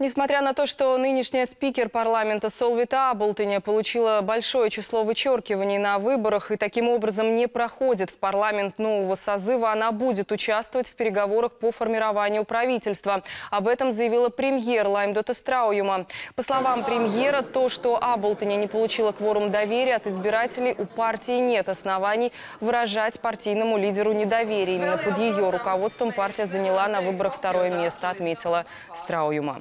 Несмотря на то, что нынешняя спикер парламента Солвита Аболтыня получила большое число вычеркиваний на выборах и таким образом не проходит в парламент нового созыва, она будет участвовать в переговорах по формированию правительства. Об этом заявила премьер Лаймдота Страуюма. По словам премьера, то, что Аболтыня не получила кворум доверия от избирателей, у партии нет оснований выражать партийному лидеру недоверие. Именно под ее руководством партия заняла на выборах второе место, отметила Страуюма.